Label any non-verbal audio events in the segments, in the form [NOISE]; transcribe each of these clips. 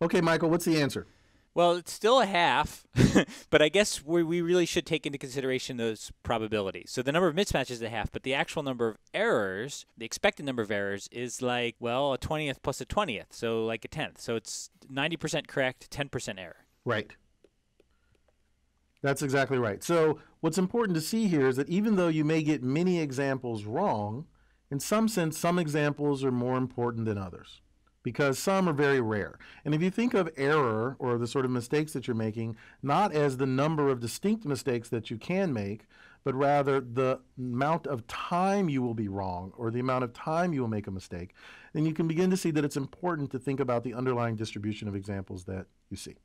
Okay, Michael, what's the answer? Well, it's still a half, [LAUGHS] but I guess we, we really should take into consideration those probabilities. So the number of mismatches is a half, but the actual number of errors, the expected number of errors, is like, well, a 20th plus a 20th, so like a 10th. So it's 90% correct, 10% error. Right. That's exactly right. So what's important to see here is that even though you may get many examples wrong, in some sense, some examples are more important than others because some are very rare. And if you think of error or the sort of mistakes that you're making, not as the number of distinct mistakes that you can make, but rather the amount of time you will be wrong or the amount of time you will make a mistake, then you can begin to see that it's important to think about the underlying distribution of examples that you see.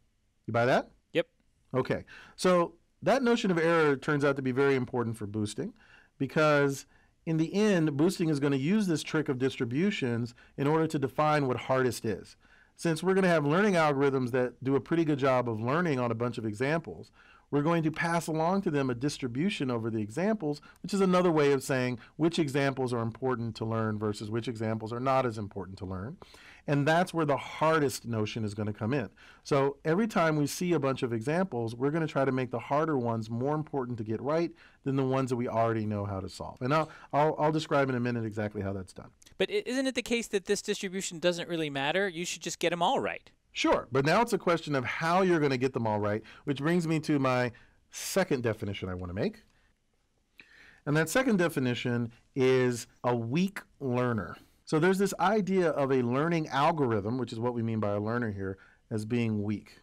You buy that? Yep. Okay. So that notion of error turns out to be very important for boosting because – in the end, boosting is going to use this trick of distributions in order to define what hardest is. Since we're going to have learning algorithms that do a pretty good job of learning on a bunch of examples, we're going to pass along to them a distribution over the examples, which is another way of saying which examples are important to learn versus which examples are not as important to learn. And that's where the hardest notion is going to come in. So every time we see a bunch of examples, we're going to try to make the harder ones more important to get right than the ones that we already know how to solve. And I'll, I'll, I'll describe in a minute exactly how that's done. But isn't it the case that this distribution doesn't really matter? You should just get them all right. Sure, but now it's a question of how you're going to get them all right, which brings me to my second definition I want to make. And that second definition is a weak learner. So there's this idea of a learning algorithm, which is what we mean by a learner here, as being weak.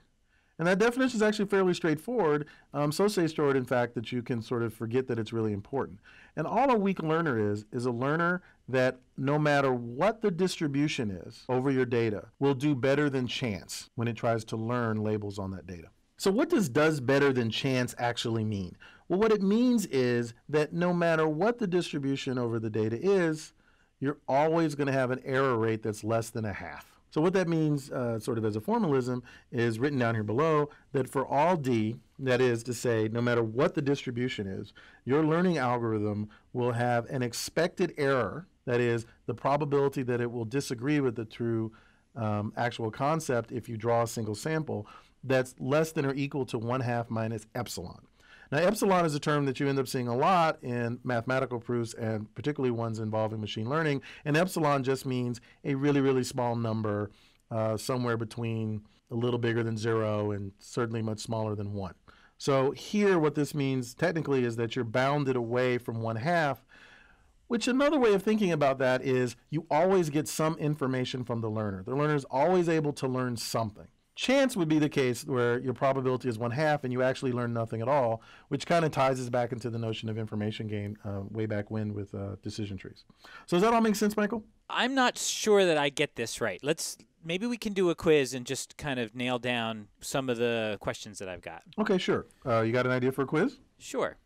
And that definition is actually fairly straightforward, um, so straightforward, in fact, that you can sort of forget that it's really important. And all a weak learner is, is a learner that no matter what the distribution is over your data, will do better than chance when it tries to learn labels on that data. So what does does better than chance actually mean? Well, what it means is that no matter what the distribution over the data is, you're always going to have an error rate that's less than a half. So what that means, uh, sort of as a formalism, is written down here below that for all d, that is to say, no matter what the distribution is, your learning algorithm will have an expected error, that is, the probability that it will disagree with the true um, actual concept if you draw a single sample, that's less than or equal to 1 half minus epsilon. Now, epsilon is a term that you end up seeing a lot in mathematical proofs and particularly ones involving machine learning. And epsilon just means a really, really small number, uh, somewhere between a little bigger than zero and certainly much smaller than one. So, here, what this means technically is that you're bounded away from one half. Which another way of thinking about that is you always get some information from the learner. The learner is always able to learn something. Chance would be the case where your probability is one half and you actually learn nothing at all, which kind of ties us back into the notion of information gain uh, way back when with uh, decision trees. So does that all make sense, Michael? I'm not sure that I get this right. Let's maybe we can do a quiz and just kind of nail down some of the questions that I've got. Okay, sure. Uh, you got an idea for a quiz? Sure.